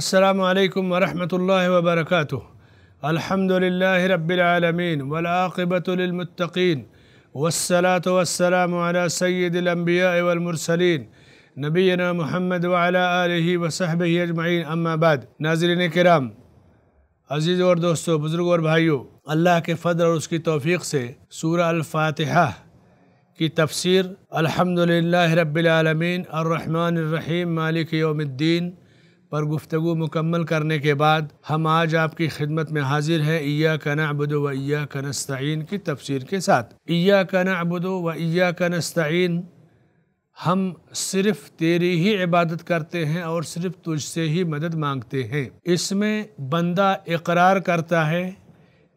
السلام عليكم ورحمة الله وبركاته الحمد لله رب العالمين والعاقبة للمتقين والصلاة والسلام على سيد الأنبياء والمرسلين نبينا محمد وعلى آله وصحبه أجمعين أما بعد ناظرين الكرام عزيز اور دوستو بزرگ اور بھائیو اللہ کے فضل اور اس کی توفیق سے سورة الفاتحة کی تفسیر الحمد لله رب العالمين الرحمن الرحيم مالك يوم الدين पर गुफ्तु मुकम्मल करने के बाद हम आज आपकी खिदमत में हाजिर हैं ईया कना अबुदो व ईया कनस्तीन की तफसीर के साथ ईया कना अबुदो व ईया कनस्तीन हम सिर्फ तेरी ही इबादत करते हैं और सिर्फ तुझसे ही मदद मांगते हैं इसमें बंदा इकरार करता है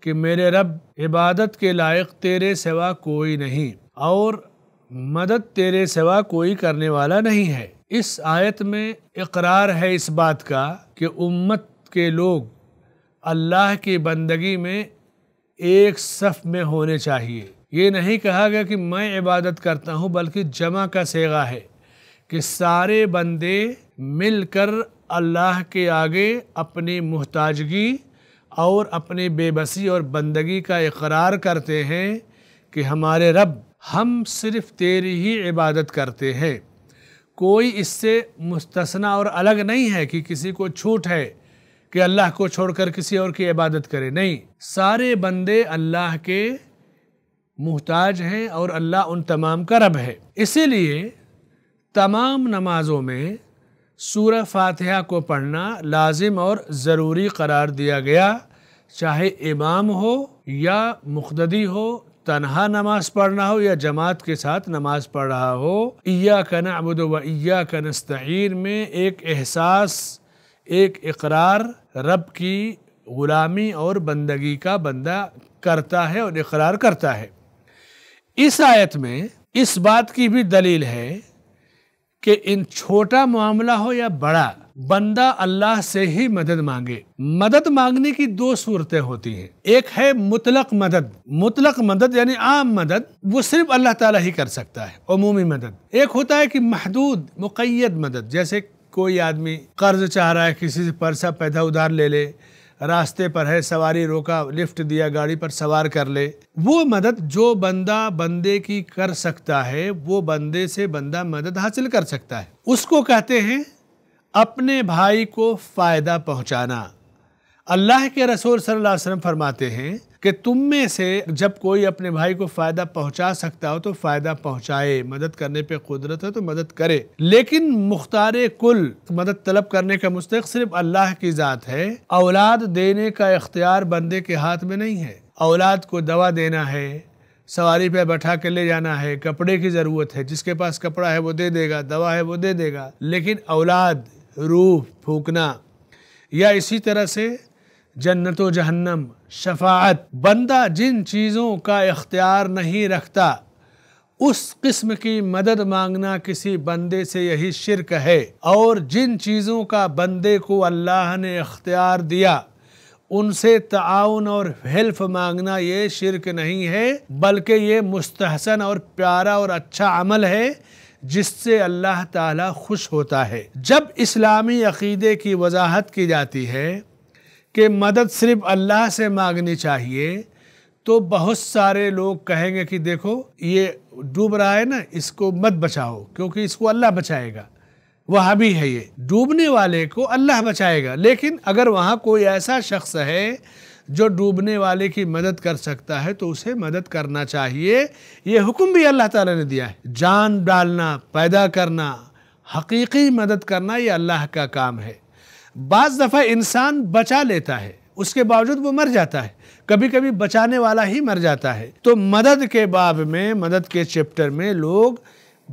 कि मेरे रब इबादत के लायक तेरे सिवा कोई नहीं और मदद तेरे सिवा कोई करने वाला नहीं है इस आयत में इकरार है इस बात का कि उम्मत के लोग अल्लाह की बंदगी में एक सफ़ में होने चाहिए ये नहीं कहा गया कि मैं इबादत करता हूँ बल्कि जमा का सेगा है कि सारे बंदे मिलकर अल्लाह के आगे अपनी मोहताजगी और अपनी बेबसी और बंदगी का इकरार करते हैं कि हमारे रब हम सिर्फ़ तेरी ही इबादत करते हैं कोई इससे मुस्तना और अलग नहीं है कि किसी को छूट है कि अल्लाह को छोड़कर किसी और की इबादत करे नहीं सारे बंदे अल्लाह के मोहताज हैं और अल्लाह उन तमाम का रब है इसीलिए तमाम नमाज़ों में सूर फातिहा को पढ़ना लाजिम और ज़रूरी करार दिया गया चाहे इमाम हो या मुखदी हो तनहा नमाज पढ़ रहा हो या जमात के साथ नमाज पढ़ रहा हो या कन अबुद व का नस्तर में एक एहसास एक इकरार रब की ग़ुलामी और बंदगी का बंदा करता है और इकरार करता है इस आयत में इस बात की भी दलील है कि इन छोटा मामला हो या बड़ा बंदा अल्लाह से ही मदद मांगे मदद मांगने की दो सूरतें होती हैं एक है मुतलक मदद मुतलक मदद यानी आम मदद वो सिर्फ अल्लाह ताला ही कर सकता है अमूमी मदद एक होता है कि महदूद मुकैद मदद जैसे कोई आदमी कर्ज चाह रहा है किसी से परसा पैदा उधार ले ले रास्ते पर है सवारी रोका लिफ्ट दिया गाड़ी पर सवार कर ले वो मदद जो बंदा बंदे की कर सकता है वो बंदे से बंदा मदद हासिल कर सकता है उसको कहते हैं अपने भाई को फ़ायदा पहुंचाना अल्लाह के रसूल सल्लल्लाहु अलैहि वसल्लम फरमाते हैं कि तुम में से जब कोई अपने भाई को फ़ायदा पहुंचा सकता हो तो फ़ायदा पहुंचाए मदद करने पे कुदरत है तो मदद करे लेकिन मुख्तार कुल मदद तलब करने का मुस्तक सिर्फ अल्लाह की ज़ात है औलाद देने का इख्तियार बंदे के हाथ में नहीं है औलाद को दवा देना है सवारी पे बैठा के ले जाना है कपड़े की ज़रूरत है जिसके पास कपड़ा है वो दे देगा दवा है वो दे देगा लेकिन औलाद रूह फूकना या इसी तरह से जन्नत जहन्नम शफात बंदा जिन चीज़ों का इख्तियार नहीं रखता उस किस्म की मदद मांगना किसी बंदे से यही शिरक है और जिन चीज़ों का बंदे को अल्लाह ने इख्तियार दिया उनसे ताउन और हेल्प मांगना ये शिरक नहीं है बल्कि ये मुस्तहसन और प्यारा और अच्छा अमल है जिससे अल्लाह ताला खुश होता है जब इस्लामी अकीदे की वजाहत की जाती है कि मदद सिर्फ अल्लाह से मांगनी चाहिए तो बहुत सारे लोग कहेंगे कि देखो ये डूब रहा है ना इसको मत बचाओ क्योंकि इसको अल्लाह बचाएगा वहाँ भी है ये डूबने वाले को अल्लाह बचाएगा लेकिन अगर वहाँ कोई ऐसा शख्स है जो डूबने वाले की मदद कर सकता है तो उसे मदद करना चाहिए ये हुक्म भी अल्लाह ताला ने दिया है जान डालना पैदा करना हकीकी मदद करना ये अल्लाह का काम है बज़ दफ़ा इंसान बचा लेता है उसके बावजूद वो मर जाता है कभी कभी बचाने वाला ही मर जाता है तो मदद के बाब में मदद के चैप्टर में लोग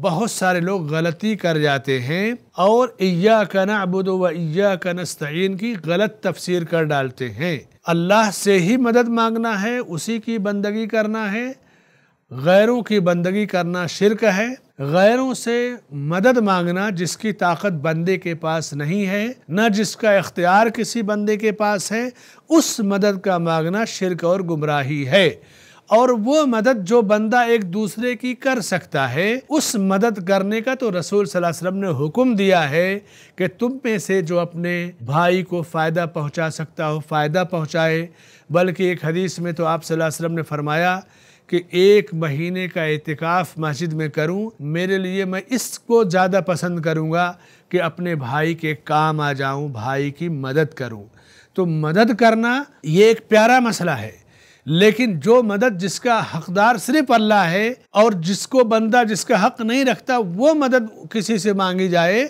बहुत सारे लोग गलती कर जाते हैं और इया का नबुद व इया का नस्तीन की गलत तफसीर कर डालते हैं अल्लाह से ही मदद मांगना है उसी की बंदगी करना है गैरों की बंदगी करना शिरक है गैरों से मदद मांगना जिसकी ताकत बंदे के पास नहीं है न जिसका इख्तियार किसी बंदे के पास है उस मदद का मांगना शिरक और गुमराही है और वो मदद जो बंदा एक दूसरे की कर सकता है उस मदद करने का तो रसूल वसल्लम ने हुक्म दिया है कि तुम में से जो अपने भाई को फ़ायदा पहुंचा सकता हो फ़ायदा पहुंचाए बल्कि एक हदीस में तो आप वसल्लम ने फरमाया कि एक महीने का एहतिकाफ़ मस्जिद में करूं मेरे लिए मैं इसको ज़्यादा पसंद करूंगा कि अपने भाई के काम आ जाऊं भाई की मदद करूं तो मदद करना ये एक प्यारा मसला है लेकिन जो मदद जिसका हकदार सिर्फ अल्लाह है और जिसको बंदा जिसका हक नहीं रखता वो मदद किसी से मांगी जाए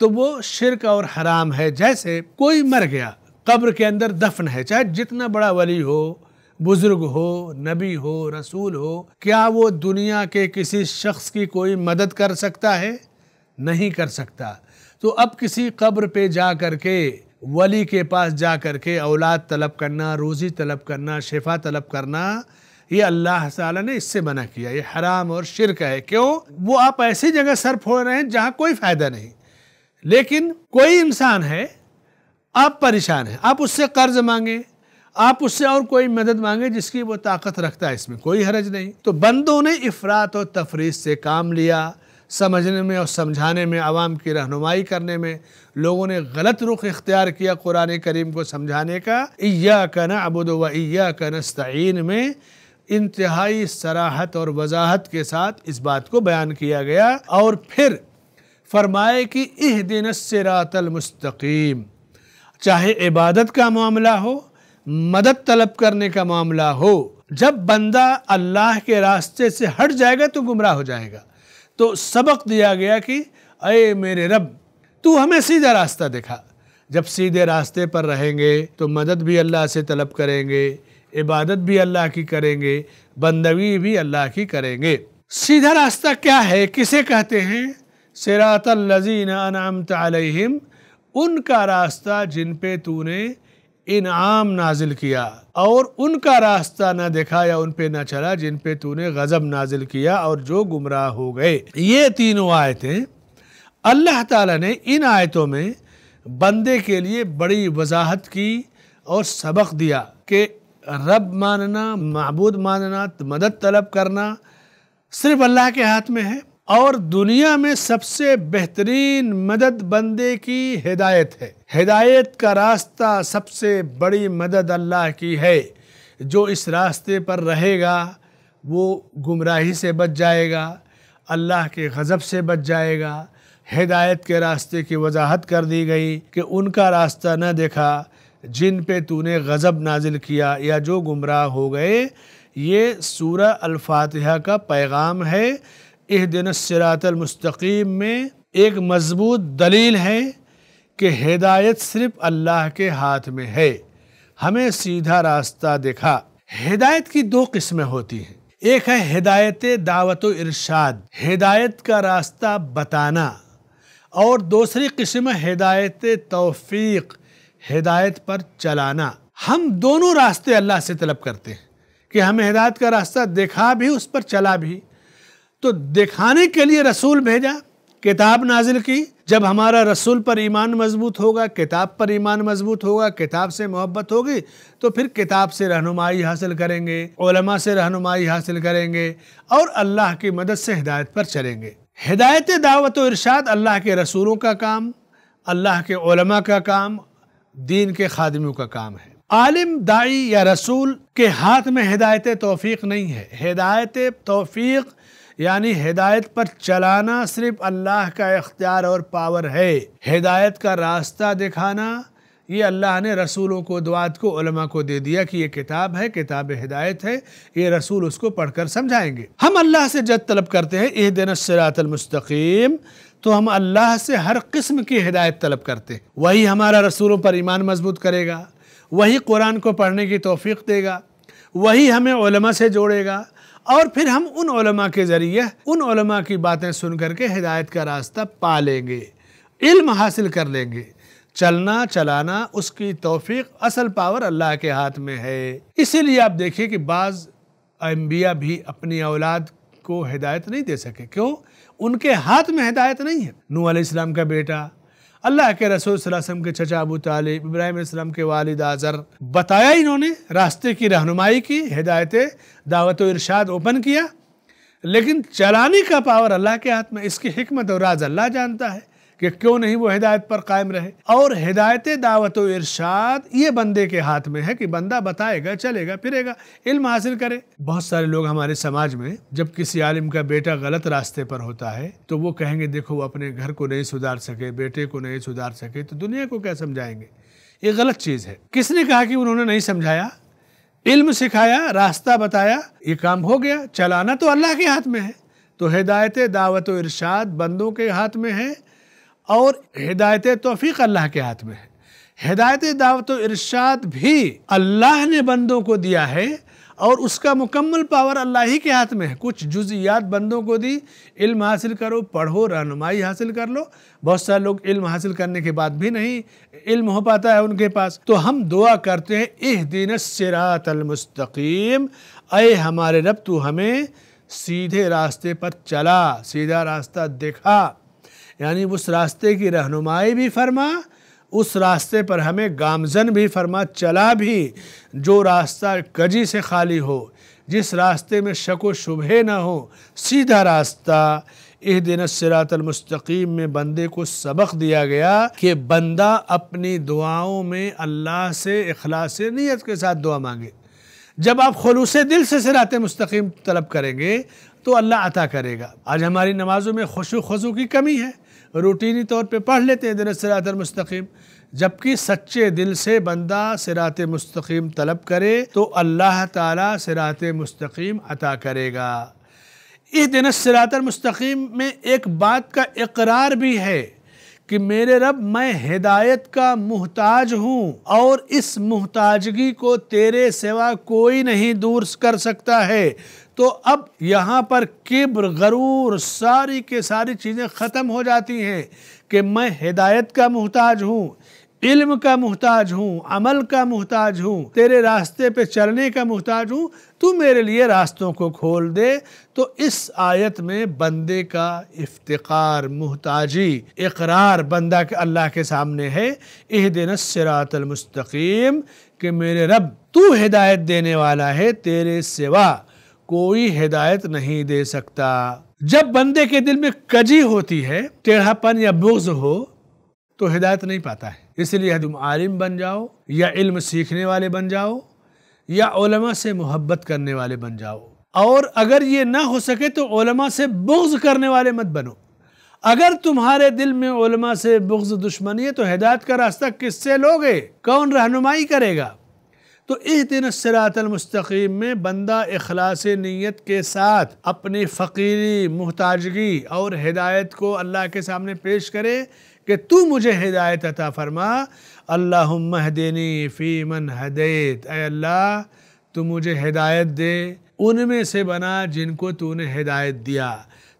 तो वो शिरक और हराम है जैसे कोई मर गया कब्र के अंदर दफन है चाहे जितना बड़ा वली हो बुजुर्ग हो नबी हो रसूल हो क्या वो दुनिया के किसी शख्स की कोई मदद कर सकता है नहीं कर सकता तो अब किसी कब्र पे जा कर के वली के पास जा कर के औलाद तलब करना रोज़ी तलब करना शिफा तलब करना ये अल्लाह ताला ने इससे मना किया ये हराम और शिरक है क्यों वो आप ऐसी जगह सर फोड़ रहे हैं जहाँ कोई फ़ायदा नहीं लेकिन कोई इंसान है आप परेशान हैं आप उससे कर्ज मांगे आप उससे और कोई मदद मांगे जिसकी वो ताकत रखता है इसमें कोई हरज नहीं तो बंदों ने इफरात और तफरीज से काम लिया समझने में और समझाने में आवाम की रहनुमाई करने में लोगों ने गलत रुख इख्तियार किया कुरान करीम को समझाने का या कना अबुद वैया कनस्तीन में इंतहाई सराहत और वजाहत के साथ इस बात को बयान किया गया और फिर फरमाए कि इह दिन सरातलमस्तकीम चाहे इबादत का मामला हो मदद तलब करने का मामला हो जब बंदा अल्लाह के रास्ते से हट जाएगा तो गुमराह हो जाएगा तो सबक दिया गया कि अय मेरे रब तू हमें सीधा रास्ता दिखा जब सीधे रास्ते पर रहेंगे तो मदद भी अल्लाह से तलब करेंगे इबादत भी अल्लाह की करेंगे बंदगी भी अल्लाह की करेंगे सीधा रास्ता क्या है किसे कहते हैं सरातलजीन अलहिम उनका रास्ता जिन पे तूने इनाम नाजिल किया और उनका रास्ता ना देखा या उन पे ना चला जिन पे तूने गज़ब नाजिल किया और जो गुमराह हो गए ये तीनों आयतें अल्लाह ताला ने इन आयतों में बंदे के लिए बड़ी वजाहत की और सबक दिया कि रब मानना महबूद मानना मदद तलब करना सिर्फ अल्लाह के हाथ में है और दुनिया में सबसे बेहतरीन मदद बंदे की हिदायत है हिदायत का रास्ता सबसे बड़ी मदद अल्लाह की है जो इस रास्ते पर रहेगा वो गुमराही से बच जाएगा अल्लाह के गज़ब से बच जाएगा हिदायत के रास्ते की वजाहत कर दी गई कि उनका रास्ता न देखा जिन पे तूने गज़ब नाजिल किया या जो गुमराह हो गए ये सूरा अल्फातहा का पैगाम है इस दिन सिरातलमस्तकीम में एक मजबूत दलील है कि हिदायत सिर्फ अल्लाह के हाथ में है हमें सीधा रास्ता देखा हिदायत की दो किस्में होती हैं एक है हिदायत दावत इरशाद हिदायत का रास्ता बताना और दूसरी किस्म हिदायत तोफ़ी हिदायत पर चलाना हम दोनों रास्ते अल्लाह से तलब करते हैं कि हमें हिदायत का रास्ता दिखा भी उस पर चला भी तो दिखाने के लिए रसूल भेजा किताब नाजिल की जब हमारा रसूल पर ईमान मजबूत होगा किताब पर ईमान मजबूत होगा किताब से मोहब्बत होगी तो फिर किताब से रहनुमाई हासिल करेंगे ओलमा से रहनुमाई हासिल करेंगे और अल्लाह की मदद से हिदायत पर चलेंगे हिदायत दावत इरशाद अल्लाह के रसूलों का काम अल्लाह के उलमा का काम दीन के खादमियों का काम है आलिम दाई या रसूल के हाथ में हिदायत तोफ़ी नहीं है हिदायत तोफ़ी यानी हिदायत पर चलाना सिर्फ अल्लाह का इख्तियार और पावर है हिदायत का रास्ता दिखाना ये अल्लाह ने रसूलों को दुआत को उलमा को दे दिया कि ये किताब है किताब हिदायत है ये रसूल उसको पढ़कर समझाएंगे हम अल्लाह से जद तलब करते हैं ए दिन सरातलमस्तकीम तो हम अल्लाह से हर किस्म की हिदायत तलब करते हैं वही हमारा रसूलों पर ईमान मजबूत करेगा वही कुरान को पढ़ने की तोफ़ी देगा वही हमें उलमा से जोड़ेगा और फिर हम उन उलमा के ज़रिए उन उलमा की बातें सुन करके हिदायत का रास्ता पा लेंगे इल्म हासिल कर लेंगे चलना चलाना उसकी तोफीक असल पावर अल्लाह के हाथ में है इसीलिए आप देखिए कि बाज़ अम्बिया भी अपनी औलाद को हिदायत नहीं दे सके क्यों उनके हाथ में हिदायत नहीं है नू आलाम का बेटा अल्लाह के रसूल के चचा अबू तालिब इब्राहिम इस्लाम के वालिद आज़र बताया इन्होंने रास्ते की रहनुमाई की हिदायतें दावत इरशाद ओपन किया लेकिन चलाने का पावर अल्लाह के हाथ में इसकी हमत और राज अल्लाह जानता है कि क्यों नहीं वो हिदायत पर कायम रहे और हिदायत दावत इरशाद ये बंदे के हाथ में है कि बंदा बताएगा चलेगा फिरेगा इल्म हासिल करे बहुत सारे लोग हमारे समाज में जब किसी आलिम का बेटा गलत रास्ते पर होता है तो वो कहेंगे देखो वो अपने घर को नहीं सुधार सके बेटे को नहीं सुधार सके तो दुनिया को क्या समझाएंगे ये गलत चीज़ है किसने कहा कि उन्होंने नहीं समझाया इल्म सिखाया रास्ता बताया ये काम हो गया चलाना तो अल्लाह के हाथ में है तो हिदायत दावत इरशाद बंदों के हाथ में है और हिदायत तोफ़ी अल्लाह के हाथ में है हिदायत दावत इरशाद भी अल्लाह ने बंदों को दिया है और उसका मुकम्मल पावर अल्लाह ही के हाथ में है कुछ जुजियात बंदों को दी इल्म हासिल करो पढ़ो रहनुमाई हासिल कर लो बहुत सारे लोग इल्म हासिल करने के बाद भी नहीं इल्म हो पाता है उनके पास तो हम दुआ करते हैं एह दिन सिरातलमस्तकीम अय हमारे रब तू हमें सीधे रास्ते पर चला सीधा रास्ता देखा यानी उस रास्ते की रहनुमाई भी फरमा उस रास्ते पर हमें गामजन भी फरमा चला भी जो रास्ता कजी से खाली हो जिस रास्ते में शक व ना हो सीधा रास्ता इस दिन सरातलमस्तकीम में बंदे को सबक दिया गया कि बंदा अपनी दुआओं में अल्लाह से अखलास नीयत के साथ दुआ मांगे जब आप खलूस दिल से सरात मुस्तकीम तलब करेंगे तो अल्लाह अता करेगा आज हमारी नमाज़ों में खुशो खजू की कमी है रूटीनी तौर पे पढ़ लेते हैं दिन सरात मुस्तकीम जबकि सच्चे दिल से बंदा सिरात मुस्तकीम तलब करे तो अल्लाह ताला सिरात मुस्तकीम अता करेगा इस दिन सरात मुस्तकीम में एक बात का इकरार भी है कि मेरे रब मैं हिदायत का मोहताज हूँ और इस मोहताजगी को तेरे सिवा कोई नहीं दूर कर सकता है तो अब यहाँ पर किब्र गरूर सारी के सारी चीज़ें ख़त्म हो जाती हैं कि मैं हिदायत का मोहताज हूँ इल्म का मोहताज हूँ अमल का मोहताज हूँ तेरे रास्ते पे चलने का मोहताज हूँ तू मेरे लिए रास्तों को खोल दे तो इस आयत में बंदे का इफ्तार मोहताजी इकरार बंदा के अल्लाह के सामने है एह दिन सरातलमस्तकीम कि मेरे रब तू हिदायत देने वाला है तेरे सिवा कोई हिदायत नहीं दे सकता जब बंदे के दिल में कजी होती है टेढ़ापन या बुग्ज हो तो हिदायत नहीं पाता है इसलिए तुम आलिम बन जाओ या इल्म सीखने वाले बन जाओ या से मोहब्बत करने वाले बन जाओ और अगर ये ना हो सके तो ओलमा से बुग्ज करने वाले मत बनो अगर तुम्हारे दिल में से बुग्ज दुश्मनी है तो हिदायत का रास्ता किससे लोगे कौन रहनुमाई करेगा तो इस दिन सरातलमस्तकीम में बंदा अखलास नीयत के साथ अपनी फ़कीरी मोहताजगी और हिदायत को अल्लाह के सामने पेश करे कि तू मुझे हिदायत अता फरमा अल्लाह महदेनी फ़ी मन अल्लाह तू मुझे हिदायत दे उनमें से बना जिनको तूने हिदायत दिया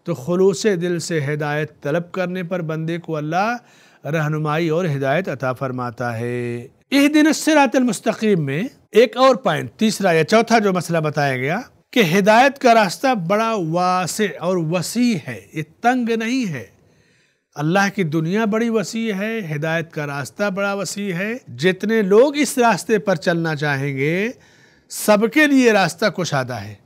तो खलूस दिल से हिदायत तलब करने पर बंदे को अल्लाह रहनुमाई और हिदायत अता फरमाता है इस दिन सिरातमस्तकीम में एक और पॉइंट तीसरा या चौथा जो मसला बताया गया कि हिदायत का रास्ता बड़ा वासे और वसी है ये तंग नहीं है अल्लाह की दुनिया बड़ी वसी है हिदायत का रास्ता बड़ा वसी है जितने लोग इस रास्ते पर चलना चाहेंगे सबके लिए रास्ता कुशादा है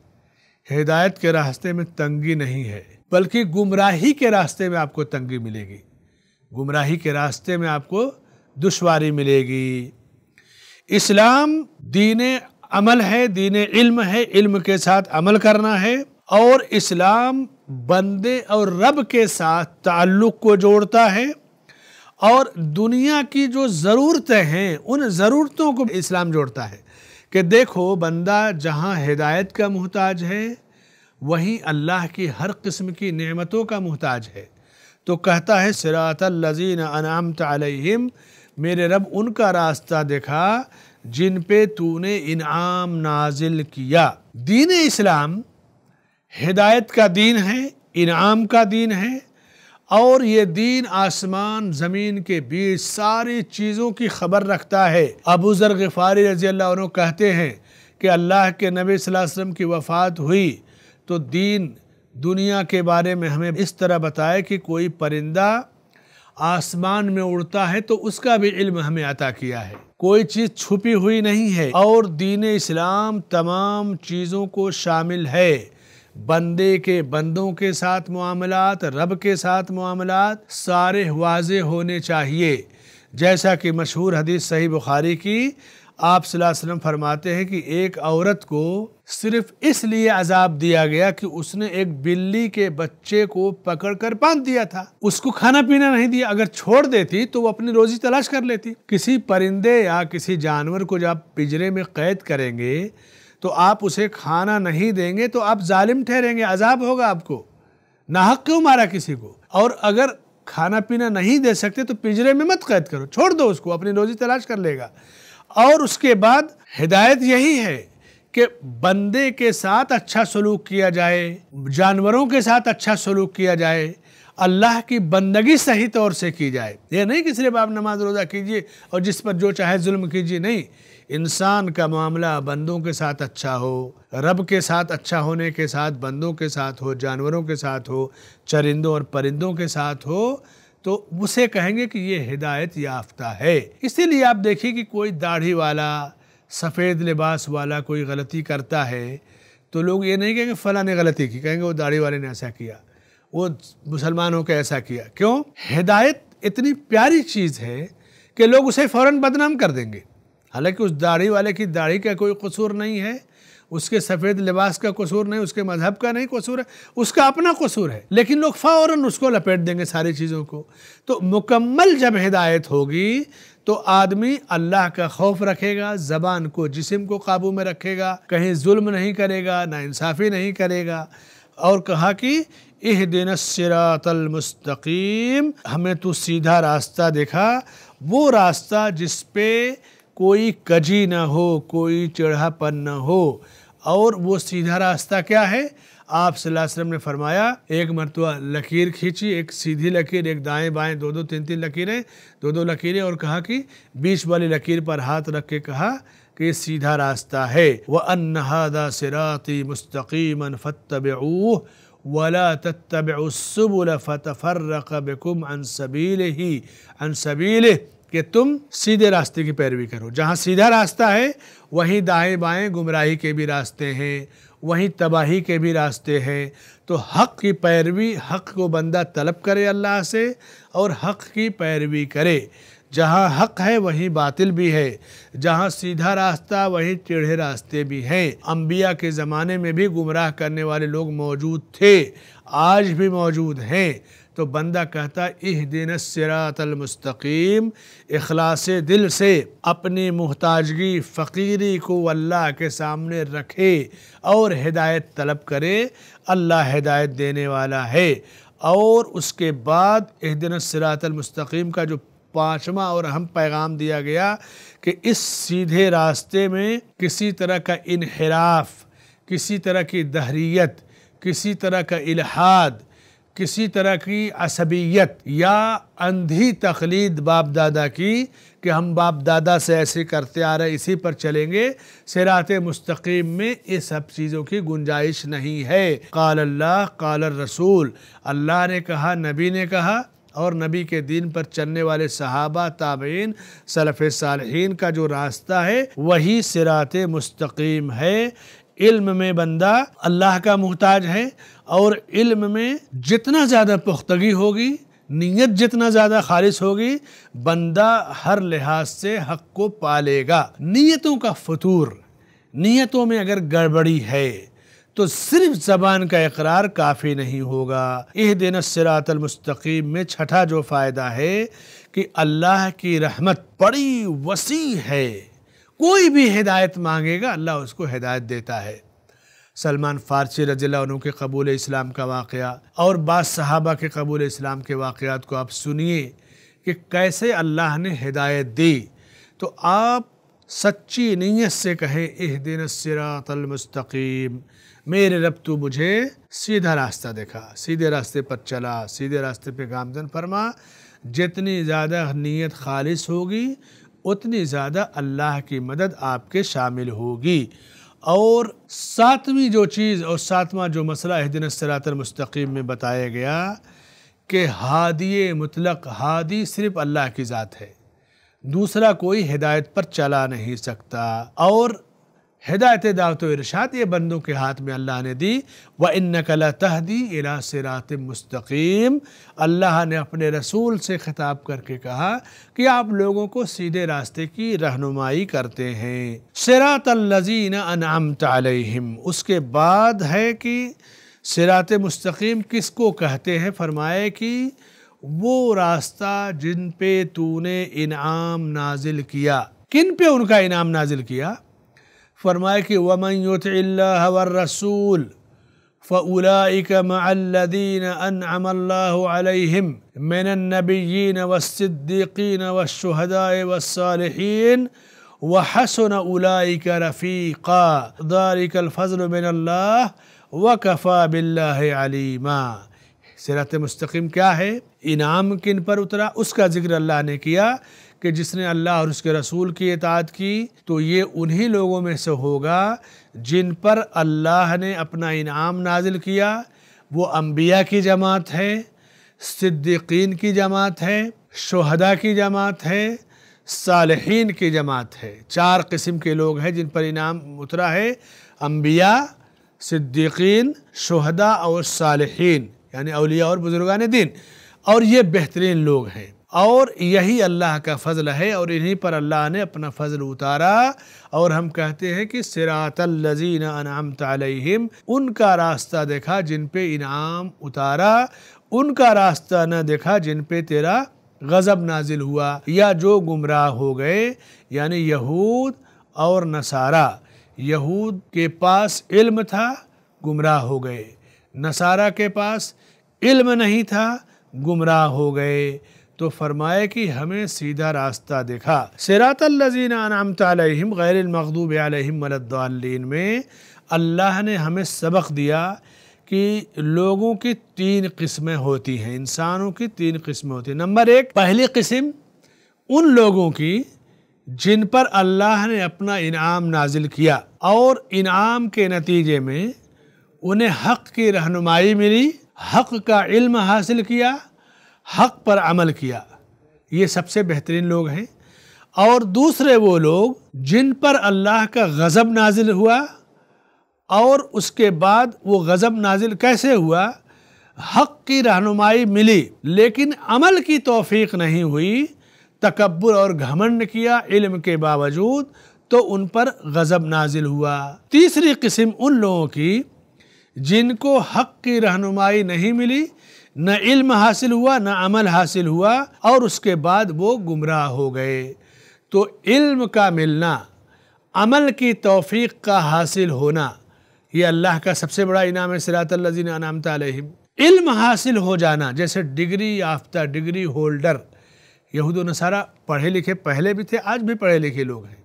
हिदायत के रास्ते में तंगी नहीं है बल्कि गुमराही के रास्ते में आपको तंगी मिलेगी गुमराही के रास्ते में आपको दुशारी मिलेगी इस्लाम दीन अमल है दीन इल्म है इल्म के साथ अमल करना है और इस्लाम बंदे और रब के साथ ताल्लुक़ को जोड़ता है और दुनिया की जो ज़रूरतें हैं उन ज़रूरतों को इस्लाम जोड़ता है कि देखो बंदा जहाँ हिदायत का मोहताज है वहीं अल्लाह की हर किस्म की नेमतों का मोहताज है तो कहता है सिरात लजीन अनाम तम मेरे रब उनका रास्ता देखा जिन पे तूने इनाम नाजिल किया दीन इस्लाम हिदायत का दीन है इनाम का दीन है और ये दीन आसमान ज़मीन के बीच सारी चीज़ों की खबर रखता है अबू ज़र गफ़ारी रजी अल्लाह कहते हैं कि अल्लाह के नबी वसल्लम की वफ़ात हुई तो दीन दुनिया के बारे में हमें इस तरह बताए कि कोई परिंदा आसमान में उड़ता है तो उसका भी इल्म हमें अता किया है कोई चीज़ छुपी हुई नहीं है और दीन इस्लाम तमाम चीज़ों को शामिल है बंदे के बंदों के साथ मामलात रब के साथ मामलात सारे वाजे होने चाहिए जैसा कि मशहूर हदीस सही बुखारी की आप सलाम फरमाते हैं कि एक औरत को सिर्फ इसलिए अजाब दिया गया कि उसने एक बिल्ली के बच्चे को पकड़ कर बांध दिया था उसको खाना पीना नहीं दिया अगर छोड़ देती तो वो अपनी रोजी तलाश कर लेती किसी परिंदे या किसी जानवर को जब पिंजरे में कैद करेंगे तो आप उसे खाना नहीं देंगे तो आप जालिम ठहरेंगे अजाब होगा आपको नाहक क्यों मारा किसी को और अगर खाना पीना नहीं दे सकते तो पिंजरे में मत कैद करो छोड़ दो उसको अपनी रोज़ी तलाश कर लेगा और उसके बाद हिदायत यही है कि बंदे के साथ अच्छा सलूक किया जाए जानवरों के साथ अच्छा सलूक किया जाए अल्लाह की बंदगी सही तौर से की जाए यह नहीं कि सिर्फ आप नमाज रोज़ा कीजिए और जिस पर जो चाहे जुल्म कीजिए नहीं इंसान का मामला बंदों के साथ अच्छा हो रब के साथ अच्छा होने के साथ बंदों के साथ हो जानवरों के साथ हो चरिंदों और परिंदों के साथ हो तो उसे कहेंगे कि ये हिदायत याफ्ता है इसीलिए आप देखिए कि कोई दाढ़ी वाला सफ़ेद लिबास वाला कोई गलती करता है तो लोग ये नहीं कहेंगे फ़ला ने गलती की कहेंगे वो दाढ़ी वाले ने ऐसा किया वो मुसलमान होकर ऐसा किया क्यों हिदायत इतनी प्यारी चीज़ है कि लोग उसे फ़ौर बदनाम कर देंगे हालांकि उस दाढ़ी वाले की दाढ़ी का कोई कसूर नहीं है उसके सफ़ेद लिबास का कसूर नहीं उसके मज़हब का नहीं कसूर है उसका अपना कसूर है लेकिन लोग फ़ौर उसको लपेट देंगे सारी चीज़ों को तो मुकम्मल जब हिदायत होगी तो आदमी अल्लाह का खौफ रखेगा ज़बान को जिसम को काबू में रखेगा कहीं जुल्म नहीं करेगा ना इंसाफ़ी नहीं करेगा और कहा कि इह दिन सिरातलमस्तकीम हमें तो सीधा रास्ता देखा वो रास्ता जिस पे कोई कजी ना हो कोई चढ़ापन ना हो और वो सीधा रास्ता क्या है आप सल्लम ने फरमाया एक मरतबा लकीर खींची एक सीधी लकीर एक दाएं बाएं दो दो तीन तीन लकीरें दो दो लकीरें और कहा कि बीच वाली लकीर पर हाथ रख के कहा कि सीधा रास्ता है वह अनहादा सिराती मुस्तकीम फ़तब वला उसबुल फतफ़र बेकुम अनसबील ही अनसबील कि तुम सीधे रास्ते की पैरवी करो जहाँ सीधा रास्ता है वहीं दाएं बाएं गुमराही के भी रास्ते हैं वहीं तबाही के भी रास्ते हैं तो हक़ की पैरवी हक़ को बंदा तलब करे अल्लाह से और हक़ की पैरवी करे जहाँ हक है वहीं बातिल भी है जहाँ सीधा रास्ता वहीं टेढ़े रास्ते भी हैं अम्बिया के ज़माने में भी गुमराह करने वाले लोग मौजूद थे आज भी मौजूद हैं तो बंदा कहता इह दिन सिरातलमस्तकीम अखलास दिल से अपनी मोहताजगी फ़कीरी को अल्लाह के सामने रखे और हिदायत तलब करे अल्लाह हिदायत देने वाला है और उसके बाद इह दिन सिरातलमस्तकीम का जो पाँचवा और अहम पैगाम दिया गया कि इस सीधे रास्ते में किसी तरह का इनहराफ किसी तरह की दहरीत किसी तरह का इलाहाद किसी तरह की असबियत या अंधी तकलीद बाप दादा की कि हम बाप दादा से ऐसे करते आ रहे इसी पर चलेंगे सिरात मुस्तकीम में ये सब चीज़ों की गुंजाइश नहीं है काल अल्लाह काल रसूल अल्लाह ने कहा नबी ने कहा और नबी के दिन पर चलने वाले सहाबा ताबीन सलफ़ सालहीन का जो रास्ता है वही सिरात मुस्तकीम है इल्म में बंदा अल्लाह का मोहताज है और इल्म में जितना ज़्यादा पुख्तगी होगी नीयत जितना ज़्यादा खालिश होगी बंदा हर लिहाज से हक को पालेगा नीयतों का फतूर नीयतों में अगर गड़बड़ी है तो सिर्फ जबान का इकरार काफ़ी नहीं होगा यह दिन सिरातलमस्तकीम में छठा जो फ़ायदा है कि अल्लाह की रहमत बड़ी वसी है कोई भी हिदायत मांगेगा अल्लाह उसको हिदायत देता है सलमान फ़ारसी रजील्ला के कबूल इस्लाम का वाक़ और बाद सहाबा के कबूल इस्लाम के वाक़ात को आप सुनिए कि कैसे अल्लाह ने हिदायत दी तो आप सच्ची नीयत से कहें एह दिन सिरातलमस्तकीम मेरे रब तू मुझे सीधा रास्ता देखा सीधे रास्ते पर चला सीधे रास्ते पर गामजन फरमा जितनी ज़्यादा नीयत ख़ालिश होगी उतनी ज़्यादा अल्लाह की मदद आपके शामिल होगी और सातवीं जो चीज़ और सातवां जो मसला दिन मुस्तकीम में बताया गया कि हादिय मुतलक हादी सिर्फ़ अल्लाह की ज़ात है दूसरा कोई हिदायत पर चला नहीं सकता और हिदायत दावत तो इरशाद ये बंदों के हाथ में अल्लाह ने दी व इन कला तहदी इला सरात मुस्तकीम अल्लाह ने अपने रसूल से ख़िताब करके कहा कि आप लोगों को सीधे रास्ते की रहनुमाई करते हैं सिरात लजीन अनाम तम उसके बाद है कि सिरात मुस्तकीम किसको कहते हैं फरमाए कि वो रास्ता जिन पे तूने इनाम नाजिल किया किन पे उनका इनाम नाजिल किया فرمائك ومن يطع الله والرسول فأولئك مع الذين أنعم الله عليهم من النبيين والصديقين والشهداء والصالحين وحسن أولئك رفيقا ذلك الفضل من الله وكفى بالله عليما سرات مستقيم كاهي इनाम किन पर उतरा उसका जिक्र अल्लाह ने किया कि जिसने अल्लाह और उसके रसूल की इतात की तो ये उन्हीं लोगों में से होगा जिन पर अल्लाह ने अपना इनाम नाजिल किया वो अम्बिया की जमात है सिद्दीकीन की जमात है शहदा की जमात है सालहीन की जमात है चार किस्म के लोग हैं जिन पर इनाम उतरा है अम्बिया सिद्दीकीन शहदा और सालहीन यानी अलिया और बुज़ुर्गान दिन और ये बेहतरीन लोग हैं और यही अल्लाह का फजल है और इन्हीं पर अल्लाह ने अपना फजल उतारा और हम कहते हैं कि सिरातल्लजीन अनाम तम उनका रास्ता देखा जिन पे इनाम उतारा उनका रास्ता न देखा जिन पे तेरा गज़ब नाजिल हुआ या जो गुमराह हो गए यानी यहूद और नसारा यहूद के पास इल्म था गुमराह हो गए नसारा के पास इल्म नहीं था गुमराह हो गए तो फरमाए कि हमें सीधा रास्ता दिखा सिरातल्लिन तम गैर मखदूब अलमद्दालीन में अल्लाह ने हमें सबक दिया कि लोगों की तीन किस्में होती हैं इंसानों की तीन किस्में होती हैं नंबर एक पहली किस्म उन लोगों की जिन पर अल्लाह ने अपना इनाम नाजिल किया और इनाम के नतीजे में उन्हें हक की रहनुमाई मिली हक का इल्म हासिल किया हक पर अमल किया ये सबसे बेहतरीन लोग हैं और दूसरे वो लोग जिन पर अल्लाह का गज़ब नाजिल हुआ और उसके बाद वो गज़ब नाजिल कैसे हुआ हक की रहनुमाई मिली लेकिन अमल की तोफ़ी नहीं हुई तकबर और घमंड किया इल्म के बावजूद तो उन पर गज़ब नाजिल हुआ तीसरी किस्म उन लोगों की जिनको हक की रहनुमाई नहीं मिली न इल्म हासिल हुआ न अमल हासिल हुआ और उसके बाद वो गुमराह हो गए तो इल्म का मिलना अमल की तोफ़ी का हासिल होना ये अल्लाह का सबसे बड़ा इनाम है सिरातल्लिन अनाम तलम इल्म हासिल हो जाना जैसे डिग्री याफ्ता डिग्री होल्डर यहूद नसारा पढ़े लिखे पहले भी थे आज भी पढ़े लिखे लोग हैं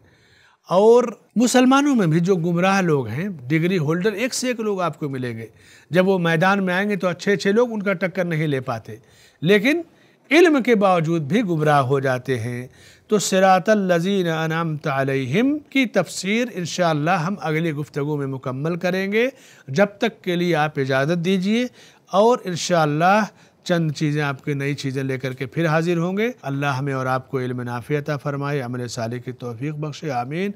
और मुसलमानों में भी जो गुमराह लोग हैं डिग्री होल्डर एक से एक लोग आपको मिलेंगे जब वो मैदान में आएंगे तो अच्छे अच्छे लोग उनका टक्कर नहीं ले पाते लेकिन इल्म के बावजूद भी गुमराह हो जाते हैं तो सिरातल लज़ीन अनाम तम की तफसीर इन हम अगली गुफ्तु में मुकम्मल करेंगे जब तक के लिए आप इजाज़त दीजिए और इन चंद चीज़ें आपकी नई चीज़ें लेकर के फिर हाजिर होंगे अल्लाह हमें और आपको इल्म नाफियता फ़रमाए अमल साल की तोफ़ी बख्शे आमीन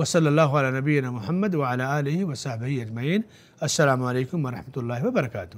वसल नबी महमद वाला वसाब अजमैन अल्लाम वरहमल वर्का